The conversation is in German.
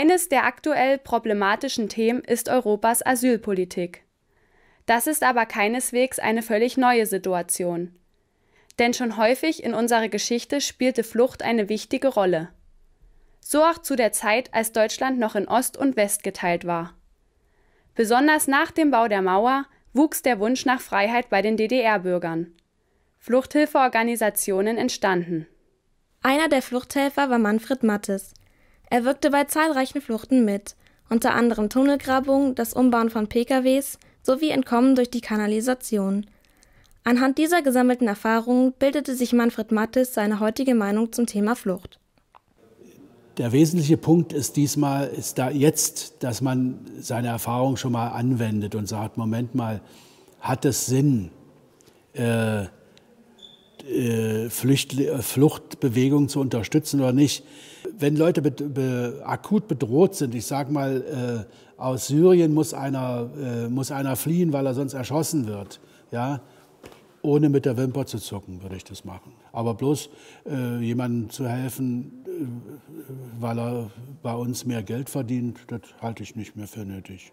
Eines der aktuell problematischen Themen ist Europas Asylpolitik. Das ist aber keineswegs eine völlig neue Situation. Denn schon häufig in unserer Geschichte spielte Flucht eine wichtige Rolle. So auch zu der Zeit, als Deutschland noch in Ost und West geteilt war. Besonders nach dem Bau der Mauer wuchs der Wunsch nach Freiheit bei den DDR-Bürgern. Fluchthilfeorganisationen entstanden. Einer der Fluchthelfer war Manfred Mattes, er wirkte bei zahlreichen Fluchten mit, unter anderem Tunnelgrabungen, das Umbauen von PKWs sowie Entkommen durch die Kanalisation. Anhand dieser gesammelten Erfahrungen bildete sich Manfred Mattes seine heutige Meinung zum Thema Flucht. Der wesentliche Punkt ist diesmal, ist da jetzt, dass man seine Erfahrung schon mal anwendet und sagt, Moment mal, hat es Sinn, äh, äh, Fluchtbewegungen zu unterstützen oder nicht? wenn Leute be be akut bedroht sind, ich sage mal, äh, aus Syrien muss einer, äh, muss einer fliehen, weil er sonst erschossen wird, ja, ohne mit der Wimper zu zucken, würde ich das machen. Aber bloß äh, jemandem zu helfen, äh, weil er bei uns mehr Geld verdient, das halte ich nicht mehr für nötig.